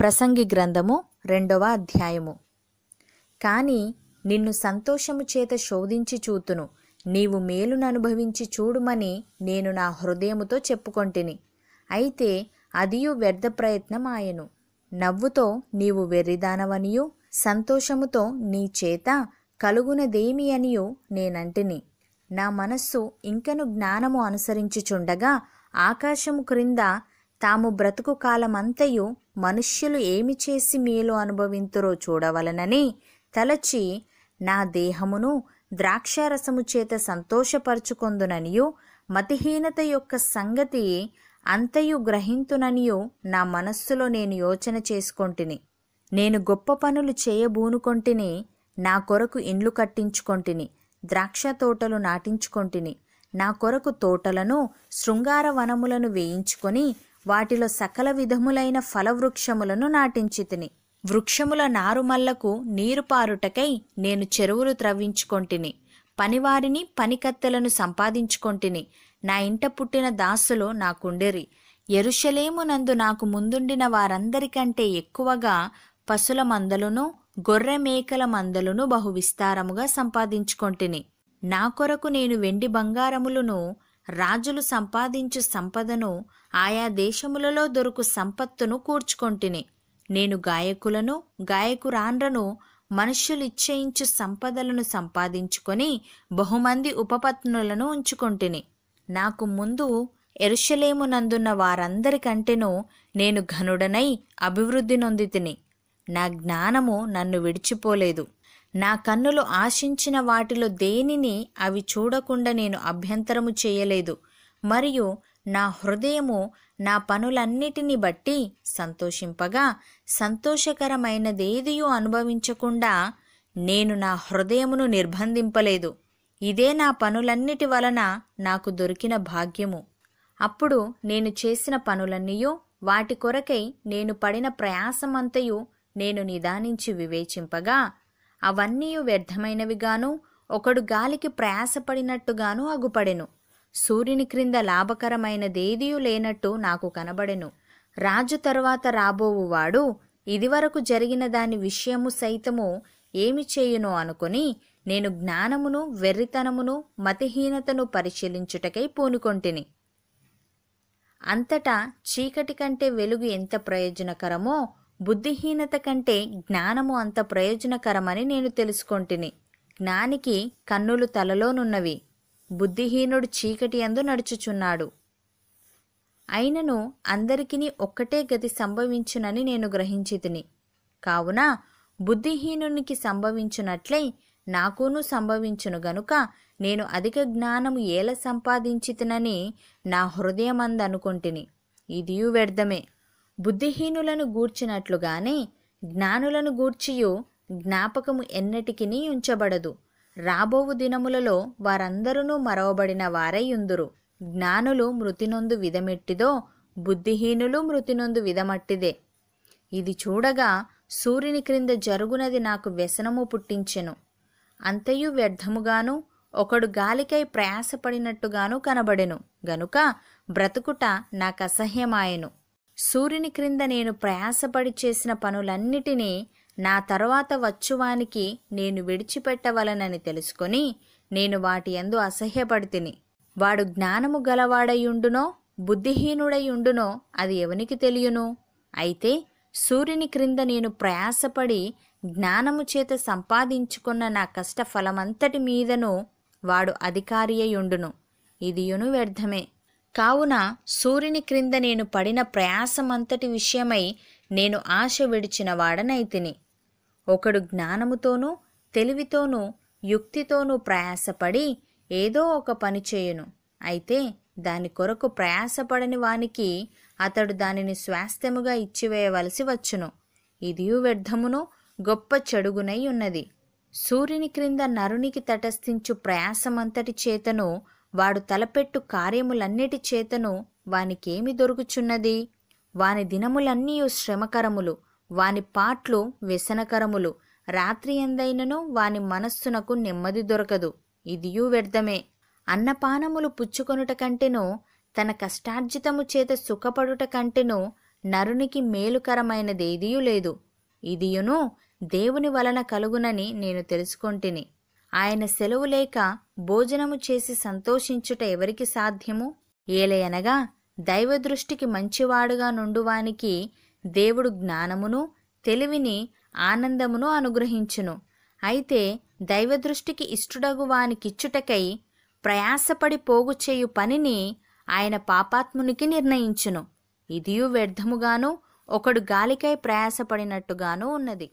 ప్రసంగి గ్రంథము రెండవ అధ్యాయము కాని నిన్ను సంతోషము చేత శోధించి చూతును నీవు మేలుననుభవించి చూడుమని నేను నా హృదయముతో చెప్పుకొంటిని అయితే అదియు వ్యర్థ ప్రయత్నం ఆయను నవ్వుతో నీవు వెర్రిదానవనియు సంతోషముతో నీ చేత కలుగునదేమి అనియు నేనంటిని నా మనస్సు ఇంకను జ్ఞానము అనుసరించుచుండగా ఆకాశము క్రింద తాము బ్రతుకు కాలమంతయు మనుష్యులు ఏమి చేసి మేలు అనుభవింతురో చూడవలనని తలచి నా దేహమును ద్రాక్షారసము చేత సంతోషపరుచుకొందుననియు మతిహీనత యొక్క సంగతి అంతయు గ్రహింతుననియు నా మనస్సులో నేను యోచన చేసుకొంటిని నేను గొప్ప పనులు చేయబూనుకొంటిని నా కొరకు ఇండ్లు కట్టించుకొంటిని ద్రాక్ష తోటలు నాటించుకొంటిని నా కొరకు తోటలను శృంగార వనములను వేయించుకొని వాటిలో సకల విధములైన ఫలవృక్షములను నాటించితిని వృక్షముల నారుమల్లకు నీరు పారుటకై నేను చెరువులు త్రవ్వించుకొంటిని పనివారిని పనికత్తెలను సంపాదించుకొంటిని నా ఇంట పుట్టిన దాసులు నాకుండెరి ఎరుషలేమునందు నాకు ముందుండిన వారందరికంటే ఎక్కువగా పశుల మందలను గొర్రె మేకల మందలను బహువిస్తారముగా సంపాదించుకొంటిని నా కొరకు నేను వెండి బంగారములను రాజులు సంపాదించు సంపదను ఆయా దేశములలో దొరుకు సంపత్తును కూర్చుకొంటిని నేను గాయకులను గాయకురాండ్రను మనుష్యులిచ్చేయించు సంపదలను సంపాదించుకొని బహుమంది ఉపపత్నులను ఉంచుకొంటిని నాకు ముందు ఎరుషలేమునందున్న వారందరికంటేనూ నేను ఘనుడనై అభివృద్ధి నొందితిని నా జ్ఞానము నన్ను విడిచిపోలేదు నా కన్నులు ఆశించిన వాటిలో దేనిని అవి చూడకుండా నేను అభ్యంతరము చేయలేదు మరియు నా హృదయము నా పనులన్నిటిని బట్టి సంతోషింపగా సంతోషకరమైనదేదియూ అనుభవించకుండా నేను నా హృదయమును నిర్బంధింపలేదు ఇదే నా పనులన్నిటి వలన నాకు దొరికిన భాగ్యము అప్పుడు నేను చేసిన పనులన్నీయూ వాటి కొరకై నేను పడిన ప్రయాసమంతయు నేను నిదానించి వివేచింపగా అవన్నీ వ్యర్థమైనవిగాను ఒకడు గాలికి ప్రయాసపడినట్టుగాను అగుపడెను సూర్యుని క్రింద దేదీయు లేనట్టు నాకు కనబడెను రాజు తరువాత రాబోవువాడు ఇదివరకు జరిగిన దాని విషయము సైతము ఏమి చేయును అనుకుని నేను జ్ఞానమును వెర్రితనమును మతిహీనతను పరిశీలించుటకై పూనుకొంటిని అంతటా చీకటి కంటే వెలుగు ఎంత ప్రయోజనకరమో బుద్ధిహీనత కంటే జ్ఞానము అంత ప్రయోజనకరమని నేను తెలుసుకొంటిని జ్ఞానికి కన్నులు తలలోనున్నవి బుద్ధిహీనుడు చీకటి అందు నడుచుచున్నాడు అయినను అందరికీ ఒక్కటే గతి సంభవించునని నేను గ్రహించితిని కావున బుద్ధిహీనునికి సంభవించునట్లై నాకును సంభవించును గనుక నేను అధిక జ్ఞానము ఏల సంపాదించితినని నా హృదయమందనుకుంటుని ఇదియు వ్యర్థమే బుద్ధిహీనులను గూర్చినట్లుగానే జ్ఞానులను గూర్చియు జ్ఞాపకము ఎన్నటికినీ ఉంచబడదు రాబోవు దినములలో వారందరూ మరవబడిన వారై జ్ఞానులు మృతినొందు విధమెట్టిదో బుద్ధిహీనులు మృతినొందు విధమట్టిదే ఇది చూడగా సూర్యుని క్రింద జరుగునది నాకు వ్యసనము పుట్టించెను అంతయు వ్యర్థముగాను ఒకడు గాలికై ప్రయాసపడినట్టుగాను కనబడెను గనుక బ్రతుకుట నాకు అసహ్యమాయెను సూర్యుని క్రింద నేను ప్రయాసపడి చేసిన పనులన్నిటినీ నా తర్వాత వచ్చువానికి నేను విడిచిపెట్టవలనని తెలుసుకొని నేను వాటి ఎందు అసహ్యపడితిని వాడు జ్ఞానము గలవాడయుండునో బుద్ధిహీనుడయుండునో అది ఎవనికి తెలియను అయితే సూర్యుని క్రింద నేను ప్రయాసపడి జ్ఞానము చేత సంపాదించుకున్న నా కష్ట ఫలమంతటి మీదను వాడు అధికారియయుండును ఇదియును వ్యర్థమే కావున సూర్యుని క్రింద నేను పడిన ప్రయాసమంతటి విషయమై నేను ఆశ విడిచిన వాడనైతిని ఒకడు జ్ఞానముతోనూ తెలివితోనూ యుక్తితోనూ ప్రయాసపడి ఏదో ఒక పని చేయును అయితే దాని కొరకు ప్రయాసపడని వానికి అతడు దానిని స్వాస్థ్యముగా ఇచ్చివేయవలసి వచ్చును ఇదియు వ్యర్థమును గొప్ప చెడుగునై ఉన్నది సూర్యుని క్రింద నరునికి తటస్థించు ప్రయాసమంతటి చేతను వాడు తలపెట్టు కార్యములన్నిటి చేతను వానికేమి దొరుకుచున్నది వాని దినములన్నీయు శ్రమకరములు వాని పాట్లు వ్యసనకరములు రాత్రి ఎందైనను వాని మనస్సునకు నెమ్మది దొరకదు ఇదియూ వ్యర్థమే అన్నపానములు పుచ్చుకొనుట కంటేనో తన కష్టార్జితము చేత సుఖపడుట కంటేనో నరునికి మేలుకరమైనదేదియూ లేదు ఇదియును దేవుని వలన కలుగునని నేను తెలుసుకొంటిని ఆయన సెలవు లేక భోజనము చేసి సంతోషించుట ఎవరికి సాధ్యము ఏలయనగా దైవదృష్టికి మంచివాడుగా నుండువానికి దేవుడు జ్ఞానమును తెలివిని ఆనందమును అనుగ్రహించును అయితే దైవదృష్టికి ఇష్టడగు వానికిచ్చుటకై ప్రయాసపడి పోగుచేయు పనిని ఆయన పాపాత్మునికి నిర్ణయించును ఇదియు వ్యర్థముగాను ఒకడు గాలికై ప్రయాసపడినట్టుగాను ఉన్నది